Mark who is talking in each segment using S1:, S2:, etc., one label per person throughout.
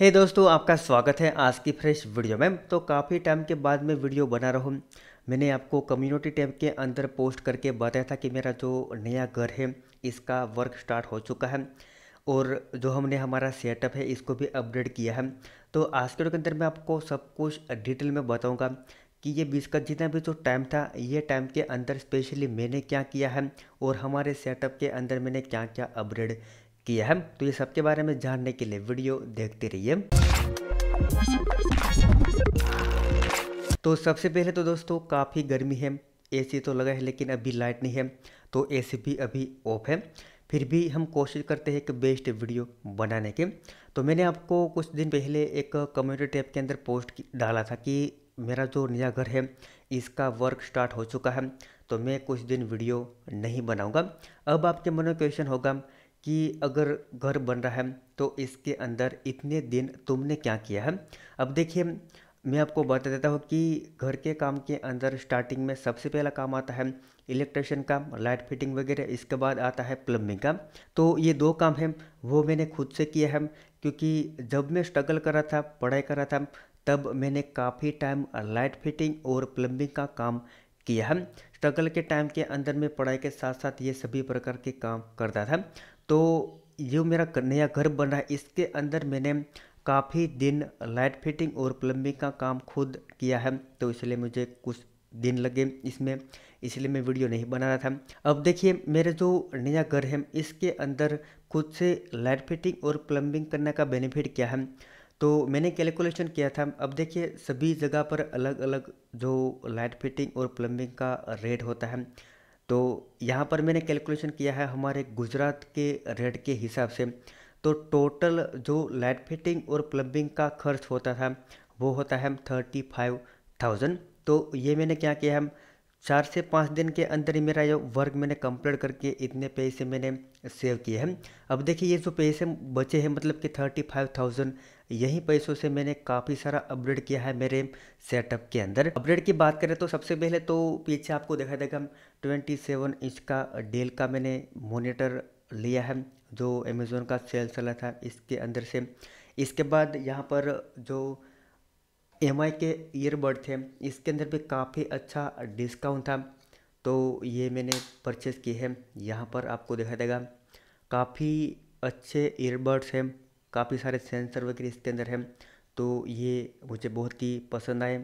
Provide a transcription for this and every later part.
S1: हे hey दोस्तों आपका स्वागत है आज की फ्रेश वीडियो में तो काफ़ी टाइम के बाद मैं वीडियो बना रहा हूँ मैंने आपको कम्युनिटी टैब के अंदर पोस्ट करके बताया था कि मेरा जो नया घर है इसका वर्क स्टार्ट हो चुका है और जो हमने हमारा सेटअप है इसको भी अपडेट किया है तो आज के के अंदर मैं आपको सब कुछ डिटेल में बताऊँगा कि ये बीस का जितना भी जो टाइम था ये टाइम के अंदर स्पेशली मैंने क्या किया है और हमारे सेटअप के अंदर मैंने क्या क्या अपग्रेड किया है तो ये सब के बारे में जानने के लिए वीडियो देखते रहिए तो सबसे पहले तो दोस्तों काफ़ी गर्मी है एसी तो लगा है लेकिन अभी लाइट नहीं है तो एसी भी अभी ऑफ है फिर भी हम कोशिश करते हैं कि बेस्ट वीडियो बनाने के तो मैंने आपको कुछ दिन पहले एक कम्युनिटी टैब के अंदर पोस्ट डाला था कि मेरा जो नया घर है इसका वर्क स्टार्ट हो चुका है तो मैं कुछ दिन वीडियो नहीं बनाऊंगा अब आपके मन में क्वेश्चन होगा कि अगर घर बन रहा है तो इसके अंदर इतने दिन तुमने क्या किया है अब देखिए मैं आपको बता देता हूँ कि घर के काम के अंदर स्टार्टिंग में सबसे पहला काम आता है इलेक्ट्रिशियन का लाइट फिटिंग वगैरह इसके बाद आता है प्लम्बिंग का तो ये दो काम हैं वो मैंने खुद से किया है क्योंकि जब मैं स्ट्रगल कर रहा था पढ़ाई कर रहा था तब मैंने काफ़ी टाइम लाइट फिटिंग और प्लम्बिंग का काम किया है स्ट्रगल के टाइम के अंदर में पढ़ाई के साथ साथ ये सभी प्रकार के काम करता था तो ये मेरा नया घर बन रहा है इसके अंदर मैंने काफ़ी दिन लाइट फिटिंग और प्लम्बिंग का काम खुद किया है तो इसलिए मुझे कुछ दिन लगे इसमें इसलिए मैं वीडियो नहीं बना रहा था अब देखिए मेरे जो नया घर है इसके अंदर खुद से लाइट फिटिंग और प्लम्बिंग करने का बेनिफिट क्या है तो मैंने कैलकुलेशन किया था अब देखिए सभी जगह पर अलग अलग जो लाइट फिटिंग और प्लम्बिंग का रेट होता है तो यहाँ पर मैंने कैलकुलेशन किया है हमारे गुजरात के रेट के हिसाब से तो टोटल जो लाइट फिटिंग और प्लम्बिंग का खर्च होता था वो होता है थर्टी फाइव थाउजेंड तो ये मैंने क्या किया है चार से पाँच दिन के अंदर ही मेरा ये वर्क मैंने कंप्लीट करके इतने पैसे मैंने सेव किए हैं अब देखिए ये जो पैसे बचे हैं मतलब कि थर्टी फाइव थाउजेंड यही पैसों से मैंने काफ़ी सारा अपग्रेड किया है मेरे सेटअप के अंदर अपग्रेड की बात करें तो सबसे पहले तो पीछे आपको देखा देगा ट्वेंटी सेवन इंच का डेल का मैंने मोनीटर लिया है जो अमेज़ोन का सेल चला था इसके अंदर से इसके बाद यहाँ पर जो एम के ईयरबड थे इसके अंदर भी काफ़ी अच्छा डिस्काउंट था तो ये मैंने परचेस किए हैं यहाँ पर आपको दिखा देगा काफ़ी अच्छे ईयरबड्स हैं काफ़ी सारे सेंसर वगैरह इसके अंदर हैं तो ये मुझे बहुत ही पसंद आए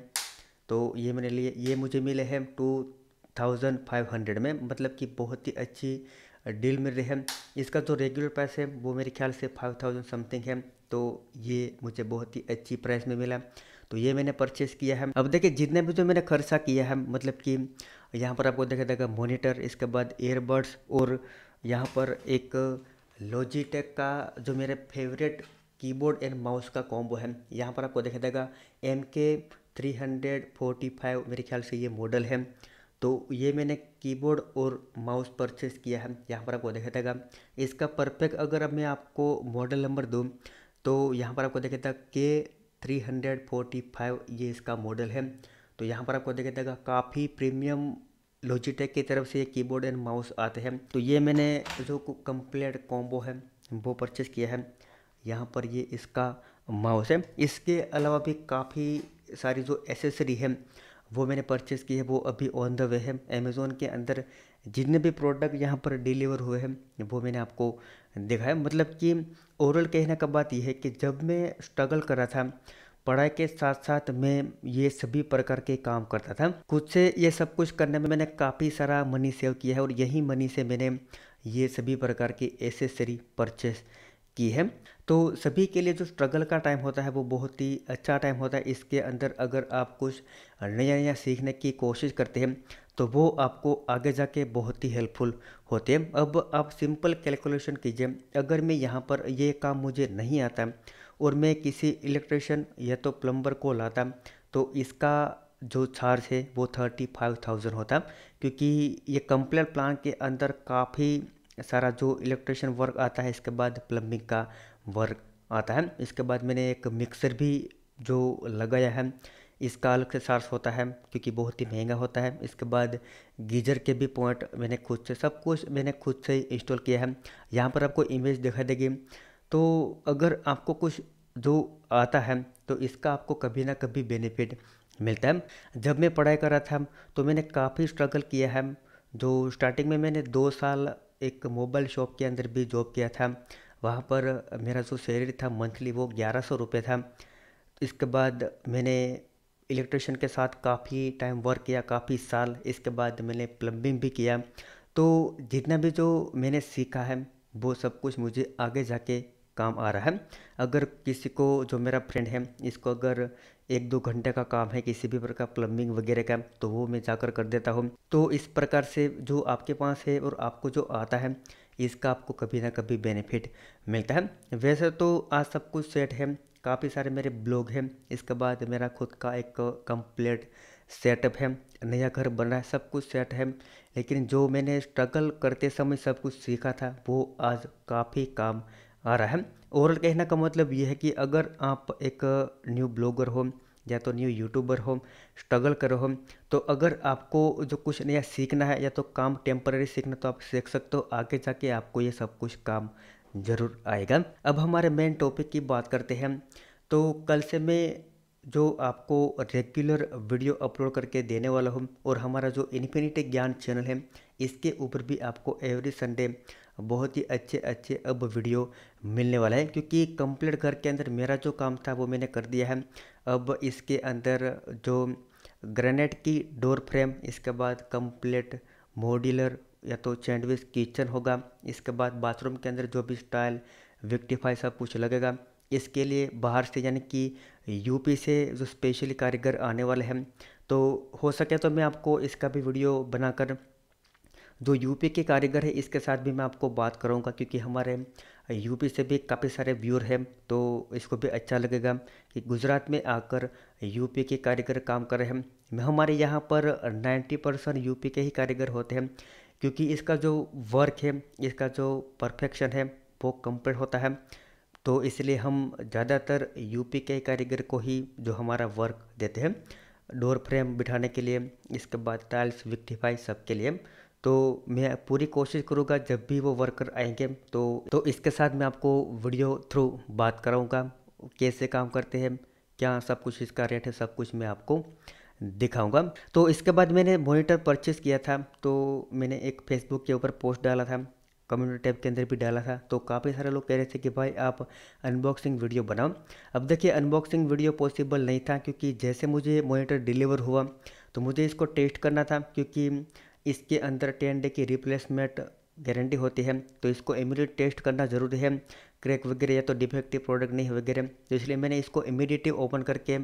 S1: तो ये मैंने लिए ये मुझे मिले हैं टू थाउजेंड फाइव हंड्रेड में मतलब कि बहुत ही अच्छी डील मिल रही है इसका जो रेगुलर प्राइस है वो मेरे ख्याल से फाइव थाउजेंड समथिंग है तो ये मुझे बहुत ही अच्छी प्राइस में मिला तो ये मैंने परचेस किया है अब देखिए जितने भी जो मैंने खर्चा किया है मतलब कि यहाँ पर आपको देखा जाएगा मोनीटर इसके बाद एयरबड्स और यहाँ पर एक लॉजिटेक का जो मेरे फेवरेट कीबोर्ड एंड माउस का कॉम्बो है यहाँ पर आपको देखा जाएगा एम के थ्री हंड्रेड फोर्टी फाइव मेरे ख्याल से ये मॉडल है तो ये मैंने कीबोर्ड और माउस परचेस किया है यहाँ पर आपको देखा जाएगा इसका परफेक्ट अगर अब मैं आपको मॉडल नंबर दूँ तो यहाँ पर आपको देखा था के 345 ये इसका मॉडल है तो यहाँ पर आपको देखा जाएगा काफ़ी प्रीमियम लॉजिटेक की तरफ से ये कीबोर्ड एंड माउस आते हैं तो ये मैंने जो कंप्लीट कॉम्बो है वो परचेज़ किया है यहाँ पर ये इसका माउस है इसके अलावा भी काफ़ी सारी जो एसेसरी है वो मैंने परचेस की है वो अभी ऑन द वे है अमेज़ोन के अंदर जितने भी प्रोडक्ट यहाँ पर डिलीवर हुए हैं वो मैंने आपको दिखाया मतलब कि ओवरऑल कहने का बात यह है कि जब मैं स्ट्रगल कर रहा था पढ़ाई के साथ साथ मैं ये सभी प्रकार के काम करता था खुद से ये सब कुछ करने में मैंने काफ़ी सारा मनी सेव किया है और यही मनी से मैंने ये सभी प्रकार की एसेसरी परचेस की है तो सभी के लिए जो स्ट्रगल का टाइम होता है वो बहुत ही अच्छा टाइम होता है इसके अंदर अगर आप कुछ नया नया सीखने की कोशिश करते हैं तो वो आपको आगे जाके बहुत ही हेल्पफुल होते हैं अब आप सिंपल कैलकुलेशन कीजिए अगर मैं यहाँ पर ये काम मुझे नहीं आता और मैं किसी इलेक्ट्रिशियन या तो प्लम्बर को लाता तो इसका जो चार्ज है वो थर्टी फाइव थाउजेंड होता क्योंकि ये कंप्लेट प्लान के अंदर काफ़ी सारा जो इलेक्ट्रिशन वर्क आता है इसके बाद प्लम्बिंग का वर्क आता है इसके बाद मैंने एक मिक्सर भी जो लगाया है इसका अलग से चार्ज होता है क्योंकि बहुत ही महंगा होता है इसके बाद गीजर के भी पॉइंट मैंने खुद से सब कुछ मैंने खुद से इंस्टॉल किया है यहाँ पर आपको इमेज दिखाई देगी तो अगर आपको कुछ जो आता है तो इसका आपको कभी ना कभी बेनिफिट मिलता है जब मैं पढ़ाई कर रहा था तो मैंने काफ़ी स्ट्रगल किया है जो स्टार्टिंग में मैंने दो साल एक मोबाइल शॉप के अंदर भी जॉब किया था वहाँ पर मेरा जो सैलरी था मंथली वो ग्यारह सौ रुपये था इसके बाद मैंने इलेक्ट्रिशियन के साथ काफ़ी टाइम वर्क किया काफ़ी साल इसके बाद मैंने प्लम्बिंग भी किया तो जितना भी जो मैंने सीखा है वो सब कुछ मुझे आगे जाके काम आ रहा है अगर किसी को जो मेरा फ्रेंड है इसको अगर एक दो घंटे का काम है किसी भी प्रकार प्लम्बिंग वगैरह का तो वो मैं जाकर कर देता हूँ तो इस प्रकार से जो आपके पास है और आपको जो आता है इसका आपको कभी ना कभी बेनिफिट मिलता है वैसे तो आज सब कुछ सेट है काफ़ी सारे मेरे ब्लॉग हैं इसके बाद मेरा खुद का एक कंप्लीट सेटअप है नया घर बन रहा है सब कुछ सेट है लेकिन जो मैंने स्ट्रगल करते समय सब कुछ सीखा था वो आज काफ़ी काम आ रहा है ओवरऑल कहने का मतलब ये है कि अगर आप एक न्यू ब्लॉगर हो या तो न्यू यूट्यूबर हो स्ट्रगल करो हो तो अगर आपको जो कुछ नया सीखना है या तो काम टेम्पररी सीखना तो आप सीख सकते हो आगे जाके आपको ये सब कुछ काम ज़रूर आएगा अब हमारे मेन टॉपिक की बात करते हैं तो कल से मैं जो आपको रेगुलर वीडियो अपलोड करके देने वाला हूँ और हमारा जो इन्फिनिटी ज्ञान चैनल है इसके ऊपर भी आपको एवरी संडे बहुत ही अच्छे अच्छे अब वीडियो मिलने वाला है क्योंकि कंप्लीट घर के अंदर मेरा जो काम था वो मैंने कर दिया है अब इसके अंदर जो ग्रेनेट की डोर फ्रेम इसके बाद कंप्लीट मॉड्यूलर या तो चैंडविच किचन होगा इसके बाद बाथरूम के अंदर जो भी स्टाइल विक्टिफाई सब कुछ लगेगा इसके लिए बाहर से यानी कि यूपी से जो स्पेशली कारीगर आने वाले हैं तो हो सके तो मैं आपको इसका भी वीडियो बनाकर जो यूपी के कारीगर है इसके साथ भी मैं आपको बात करूँगा क्योंकि हमारे यूपी से भी काफ़ी सारे व्यूअर हैं तो इसको भी अच्छा लगेगा कि गुजरात में आकर यूपी के कारीगर काम कर रहे हैं हमारे यहाँ पर 90 परसेंट यूपी के ही कारीगर होते हैं क्योंकि इसका जो वर्क है इसका जो परफेक्शन है वो कम्प्लीट होता है तो इसलिए हम ज़्यादातर यूपी के कारीगर को ही जो हमारा वर्क देते हैं डोर फ्रेम बिठाने के लिए इसके बाद टाइल्स विक्टिफाई सब के लिए तो मैं पूरी कोशिश करूँगा जब भी वो वर्कर आएंगे तो तो इसके साथ मैं आपको वीडियो थ्रू बात कराऊँगा कैसे काम करते हैं क्या सब कुछ इसका रेट है सब कुछ मैं आपको दिखाऊंगा तो इसके बाद मैंने मॉनिटर परचेज़ किया था तो मैंने एक फेसबुक के ऊपर पोस्ट डाला था कम्युनिटी टैब के अंदर भी डाला था तो काफ़ी सारे लोग कह रहे थे कि भाई आप अनबॉक्सिंग वीडियो बनाओ अब देखिए अनबॉक्सिंग वीडियो पॉसिबल नहीं था क्योंकि जैसे मुझे मॉनिटर डिलीवर हुआ तो मुझे इसको टेस्ट करना था क्योंकि इसके अंदर टेन डे की रिप्लेसमेंट गारंटी होती है तो इसको इमीडिएट टेस्ट करना ज़रूरी है क्रैक वगैरह या तो डिफेक्टिव प्रोडक्ट नहीं है वगैरह तो इसलिए मैंने इसको इमीडिएटली ओपन करके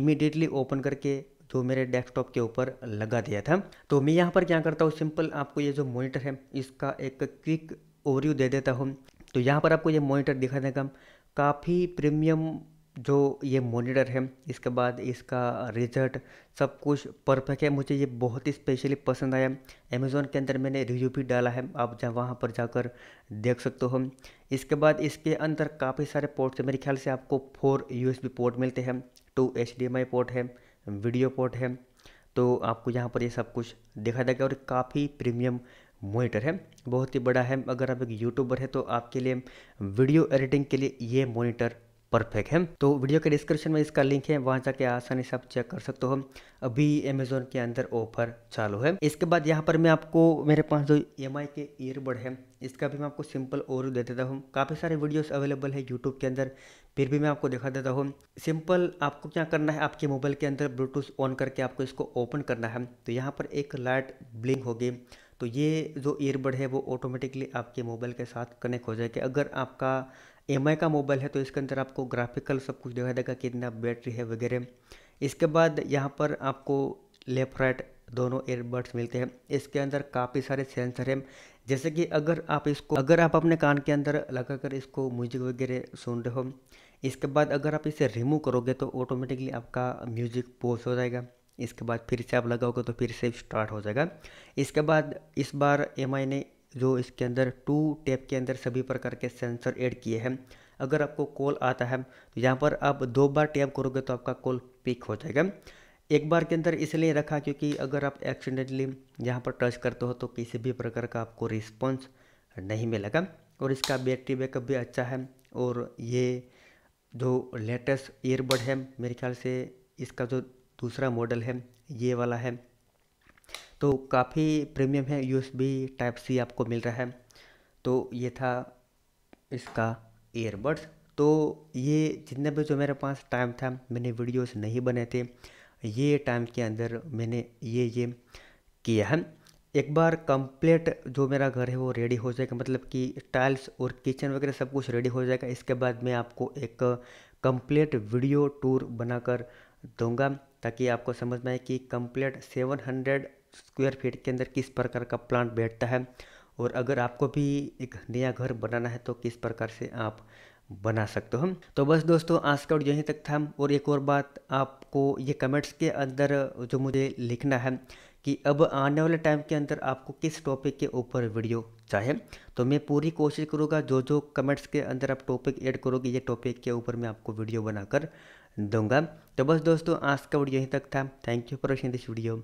S1: इमीडिएटली ओपन करके जो मेरे डेस्कटॉप के ऊपर लगा दिया था तो मैं यहाँ पर क्या करता हूँ सिंपल आपको ये जो मोनिटर है इसका एक क्विक ओवरव्यू दे देता हूँ तो यहाँ पर आपको ये मोनिटर दिखा देगा काफ़ी प्रीमियम जो ये मॉनिटर है इसके बाद इसका रिजल्ट सब कुछ परफेक्ट है मुझे ये बहुत ही स्पेशली पसंद आया अमेज़ोन के अंदर मैंने रिव्यू भी डाला है आप जहाँ वहाँ पर जाकर देख सकते हो इसके बाद इसके अंदर काफ़ी सारे पोर्ट्स मेरे ख्याल से आपको फोर यू पोर्ट मिलते हैं टू एच पोर्ट है वीडियो पोर्ट है तो आपको यहाँ पर ये सब कुछ देखा जाएगा और काफ़ी प्रीमियम मोनीटर है बहुत ही बड़ा है अगर आप एक यूट्यूबर है तो आपके लिए वीडियो एडिटिंग के लिए ये मोनीटर परफेक्ट है तो वीडियो के डिस्क्रिप्शन में इसका लिंक है वहाँ जाके आसानी से आप चेक कर सकते हो अभी अमेजोन के अंदर ऑफर चालू है इसके बाद यहाँ पर मैं आपको मेरे पास जो एम के ईयरबड है इसका भी मैं आपको सिंपल और दे देता हूँ काफ़ी सारे वीडियोस अवेलेबल है यूट्यूब के अंदर फिर भी मैं आपको दिखा देता हूँ सिंपल आपको क्या करना है आपके मोबाइल के अंदर ब्लूटूथ ऑन करके आपको इसको ओपन करना है तो यहाँ पर एक लाइट ब्लिंक होगी तो ये जो ईयरबड है वो ऑटोमेटिकली आपके मोबाइल के साथ कनेक्ट हो जाएगा अगर आपका एम का मोबाइल है तो इसके अंदर आपको ग्राफिकल सब कुछ दिखाई देगा कितना बैटरी है वगैरह इसके बाद यहाँ पर आपको लेफ्ट राइट दोनों एयरबड्स मिलते हैं इसके अंदर काफ़ी सारे सेंसर हैं जैसे कि अगर आप इसको अगर आप अपने कान के अंदर लगाकर इसको म्यूजिक वगैरह सुन रहे हो इसके बाद अगर आप इसे रिमूव करोगे तो ऑटोमेटिकली आपका म्यूजिक पोज हो जाएगा इसके बाद फिर से आप लगाओगे तो फिर से स्टार्ट हो जाएगा इसके बाद इस बार एम ने जो इसके अंदर टू टैप के अंदर सभी प्रकार के सेंसर ऐड किए हैं अगर आपको कॉल आता है तो यहाँ पर आप दो बार टैप करोगे तो आपका कॉल पिक हो जाएगा एक बार के अंदर इसलिए रखा क्योंकि अगर आप एक्सीडेंटली यहाँ पर टच करते हो तो किसी भी प्रकार का आपको रिस्पॉन्स नहीं मिलेगा और इसका बैटरी बैकअप भी अच्छा है और ये जो लेटेस्ट ईयरबड है मेरे ख्याल से इसका जो दूसरा मॉडल है ये वाला है तो काफ़ी प्रीमियम है यू टाइप सी आपको मिल रहा है तो ये था इसका ईयरबड्स तो ये जितने भी जो मेरे पास टाइम था मैंने वीडियोस नहीं बने थे ये टाइम के अंदर मैंने ये ये किया है एक बार कंप्लीट जो मेरा घर है वो रेडी हो जाएगा मतलब कि टाइल्स और किचन वगैरह सब कुछ रेडी हो जाएगा इसके बाद मैं आपको एक कंप्लीट वीडियो टूर बनाकर दूंगा ताकि आपको समझ में आए कि कंप्लीट 700 स्क्वायर फीट के अंदर किस प्रकार का प्लांट बैठता है और अगर आपको भी एक नया घर बनाना है तो किस प्रकार से आप बना सकते हो तो बस दोस्तों आज का यहीं तक था और एक और बात आपको ये कमेंट्स के अंदर जो मुझे लिखना है कि अब आने वाले टाइम के अंदर आपको किस टॉपिक के ऊपर वीडियो चाहिए तो मैं पूरी कोशिश करूँगा जो जो कमेंट्स के अंदर आप टॉपिक ऐड करोगे ये टॉपिक के ऊपर मैं आपको वीडियो बनाकर दूंगा तो बस दोस्तों आज का वीडियो यहीं तक था thank you for watching this video